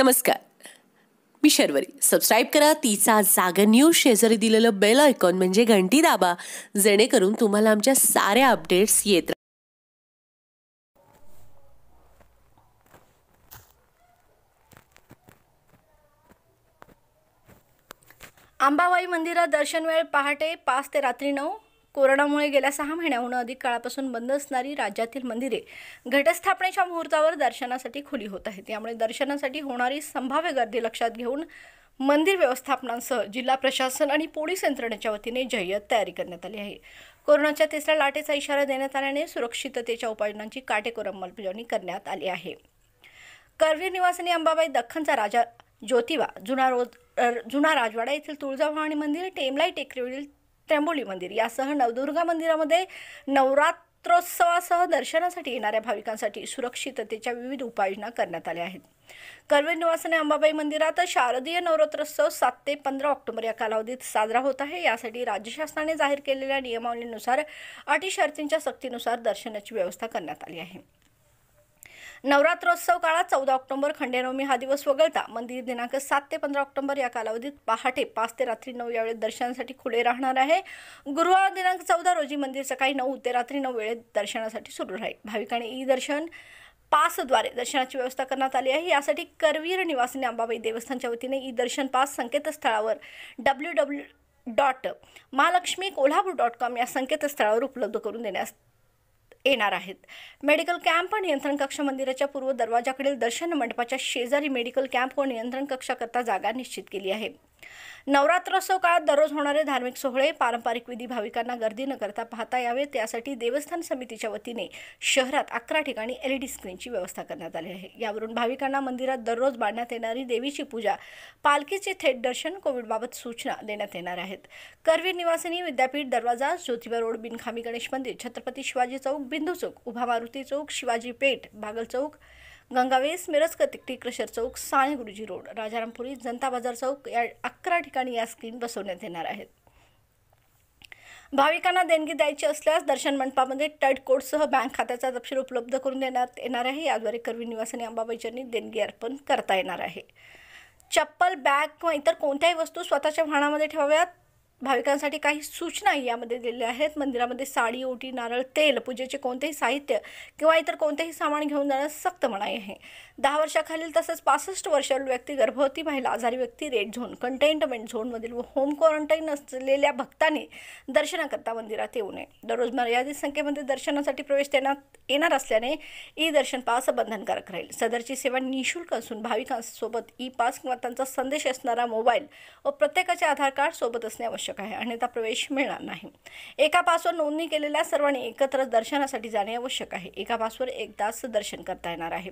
नमस्कार मी शर्वरी सबस्क्राईब करा तिचा जागा न्यूज शेजारी दिलेलं बेल आयकॉन म्हणजे घंटी दाबा जेणेकरून तुम्हाला आमच्या साऱ्या अपडेट्स येत अंबाबाई मंदिरात दर्शन वेळ पहाटे पाच ते रात्री नऊ कोरोनामुळे गेल्या सहा महिन्याहून अधिक काळापासून बंद असणारी राज्यातील मंदिरे घटस्थापनेच्या मुहूर्तावर दर्शनासाठी खुली होत आहेत त्यामुळे दर्शनासाठी होणारी संभाव्य गर्दी लक्षात घेऊन मंदिर व्यवस्थापनांसह जिल्हा प्रशासन आणि पोलीस यंत्रणेच्या वतीने जय्यत तयारी करण्यात आली आहे कोरोनाच्या तिसऱ्या लाटेचा इशारा देण्यात आल्याने सुरक्षिततेच्या उपाययोजनांची काटेकोर अंमलबजावणी करण्यात आली आहे करवीर निवासिनी अंबाबाई दख्खनचा राजा ज्योतिबा जुना रोज जुना राजवाडा येथील तुळजाभवानी मंदिर टेमलाई टेकरीवरील त्र्यंबोली मंदिर यासह नवदुर्गा मंदिरामध्ये नवरात्रोत्सवासह दर्शनासाठी येणाऱ्या भाविकांसाठी सुरक्षिततेच्या विविध उपाययोजना करण्यात आल्या आहेत कर्वे निवासने अंबाबाई मंदिरात शारदीय नवरात्रोत्सव सात ते पंधरा ऑक्टोबर या कालावधीत साजरा होत आहे यासाठी राज्य शासनाने जाहीर केलेल्या नियमावलीनुसार अटी शर्तींच्या सक्तीनुसार दर्शनाची व्यवस्था करण्यात आली आहे नवरात्रोत्सव काळात चौदा ऑक्टोबर खंडेनवमी हा दिवस वगळता मंदिर दिनांक सात ते पंधरा ऑक्टोबर या कालावधीत पहाटे पाच ते रात्री नऊ वेळेत दर्शनासाठी खुले राहणार आहे गुरुवार दिनांक चौदा रोजी मंदिर सकाळी नऊ ते रात्री नऊ वेळेत दर्शनासाठी सुरू राहील भाविकांनी ई दर्शन पासद्वारे दर्शनाची व्यवस्था करण्यात आली आहे यासाठी करवीर निवासिनी अंबाबाई देवस्थानच्या वतीने ई दर्शन पास संकेतस्थळावर W W dot Mahalakshmi Kolhapur dot com या संकेतस्थळावर उपलब्ध करून देण्यास येणार आहेत मेडिकल कॅम्प व नियंत्रण कक्ष मंदिराच्या पूर्व दरवाजाकडील दर्शन मंडपाच्या शेजारी मेडिकल कॅम्प व नियंत्रण कक्षाकरता जागा निश्चित केली आहे नवरात्रोत्सव काळात दररोज होणारे धार्मिक सोहळे पारंपरिक विधी भाविकांना गर्दी न करता पाहता यावेत त्यासाठी देवस्थान समितीच्या वतीने शहरात अकरा ठिकाणी एलईडी स्क्रीनची e व्यवस्था करण्यात आली आहे यावरून भाविकांना मंदिरात दररोज बांधण्यात येणारी देवीची पूजा पालखीचे थेट दर्शन कोविडबाबत सूचना देण्यात येणार आहेत करवीर निवासिनी विद्यापीठ दरवाजा ज्योतिबा रोड बिनखामी गणेश मंदिर छत्रपती शिवाजी चौक बिंदू चौक उभा मारुती चौक शिवाजी पेठ बागल चौक गंगावेस मिरज क्रशर चौक साने गुरुजी रोड राजारामपुरी जनता बाजार चौक या अकरा ठिकाणी या स्क्रीन बसवण्यात येणार आहेत भाविकांना देणगी द्यायची असल्यास दर्शन मंडपामध्ये टट कोडसह बँक खात्याचा तपशील उपलब्ध करून देण्यात येणार आहे याद्वारे करवी निवासाने अंबाबाईचरणी देणगी अर्पण करता येणार आहे चप्पल बॅग किंवा इतर कोणत्याही वस्तू स्वतःच्या वाहनामध्ये ठेवाव्यात भाविकांसाठी काही सूचनाही यामध्ये दिलेल्या आहेत मंदिरामध्ये साडी ओटी नारळ तेल पूजेचे कोणतेही साहित्य किंवा इतर कोणतेही सामान घेऊन जाण्यास सक्त मनाई आहे दहा वर्षाखालील तसंच पासष्ट वर्षावरील व्यक्ती गर्भवती महिला आजारी व्यक्ती रेड झोन कंटेनमेंट झोनमधील व होम क्वारंटाईन असलेल्या भक्तांनी दर्शनाकरता मंदिरात येऊ नये दररोज मर्यादित संख्येमध्ये दर्शनासाठी प्रवेश देण्यात येणार असल्याने ई दर्शन पास बंधनकारक राहील सदरची सेवा निशुल्क असून भाविकांसोबत ई पास किंवा त्यांचा संदेश असणारा मोबाईल व प्रत्येकाचे आधार कार्ड सोबत असणे आवश्यक आवश्यक आहे अन्यथा प्रवेश मिळणार नाही एका पासवर नोंदणी केलेल्या सर्वांनी एकत्र दर्शनासाठी जाणे आवश्यक आहे एका पासवर एक तास दर्शन करता येणार आहे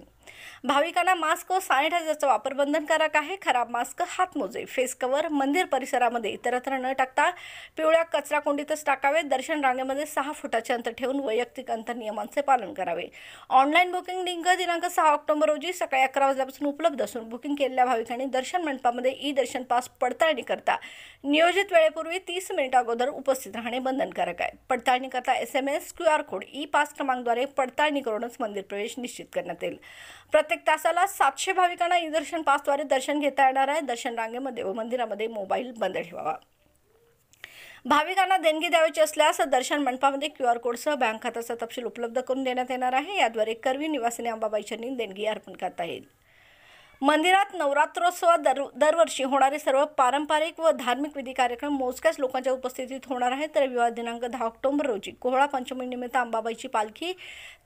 भाविकांना मास्क व सॅनिटायझरचा वापर बंधनकारक आहे खराब मास्क हातमोजे फेस कव्हर मंदिर परिसरामध्ये इतरत्र न टाकता पिवळ्या कचरा कोंडीतच टाकावे दर्शन रांगेमध्ये सहा फुटाचे अंतर ठेवून वैयक्तिक अंतर नियमांचे पालन करावे ऑनलाईन बुकिंग लिंक दिनांक सहा ऑक्टोबर रोजी सकाळी अकरा वाजल्यापासून उपलब्ध असून बुकिंग केलेल्या भाविकांनी दर्शन मंडपामध्ये ई दर्शन पास पडताळणी करता नियोजित वेळेपूर्वी येण्यापूर्वी तीस अगोदर उपस्थित राहणे बंधनकारक आहे पडताळणी करता S M S Q R code e pass क्रमांकद्वारे पडताळणी करूनच मंदिर प्रवेश निश्चित करण्यात येईल प्रत्येक तासाला सातशे भाविकांना ई दर्शन पासद्वारे दर्शन घेता येणार आहे दर्शन रांगेमध्ये व मंदिरामध्ये मोबाईल बंद ठेवावा भाविकांना देणगी द्यावायची असल्यास दर्शन मंडपामध्ये क्यू आर कोडसह बँक खात्याचा तपशील उपलब्ध करून देण्यात येणार आहे याद्वारे करवी निवासिनी अंबाबाईच्या देणगी अर्पण करता येईल मंदिरात नवरात्रोत्सव दर दरवर्षी होणारे सर्व पारंपरिक व धार्मिक विधी कार्यक्रम मोजक्याच लोकांच्या उपस्थितीत होणार आहेत तर रविवार दिनांक दहा ऑक्टोबर रोजी कोहळा पंचमी निमित्त अंबाबाईची पालखी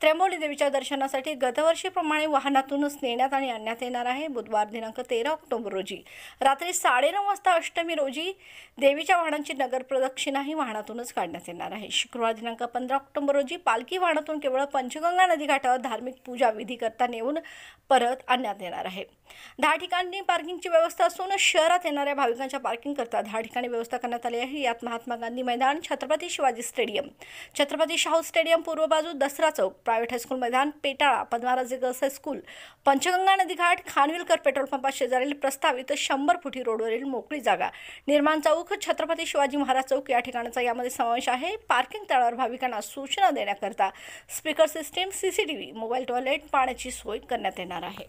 त्र्यंबोली देवीच्या दर्शनासाठी गतवर्षीप्रमाणे वाहनातूनच नेण्यात आणि आणण्यात येणार आहे बुधवार दिनांक तेरा ऑक्टोबर रोजी रात्री साडेनऊ वाजता अष्टमी रोजी देवीच्या वाहनांची नगर प्रदक्षिणाही ही वाहनातूनच काढण्यात येणार आहे शुक्रवार दिनांक पंधरा ऑक्टोबर रोजी पालखी वाहनातून केवळ पंचगंगा नदी घाटावर धार्मिक पूजा विधी करता नेऊन परत आणण्यात येणार आहे दहा ठिकाणी पार्किंगची व्यवस्था असून शहरात येणाऱ्या भाविकांच्या पार्किंग करता दहा ठिकाणी व्यवस्था करण्यात आली आहे यात महात्मा गांधी मैदान छत्रपती शिवाजी स्टेडियम छत्रपती शाहू स्टेडियम पूर्व बाजू दसरा चौक प्रायव्हेट हायस्कूल मैदान पेटाळा पद्माराजे गर्ल्स हायस्कूल पंचगंगा नदी घाट खानविलकर पेट्रोल पंपा शेजारील प्रस्तावित शंभर फुटी रोडवरील मोकळी जागा निर्माण चौक छत्रपती शिवाजी महाराज चौक या ठिकाणाचा यामध्ये समावेश आहे पार्किंग तळावर भाविकांना सूचना देण्याकरता speaker system CCTV mobile toilet पाण्याची सोय करण्यात येणार आहे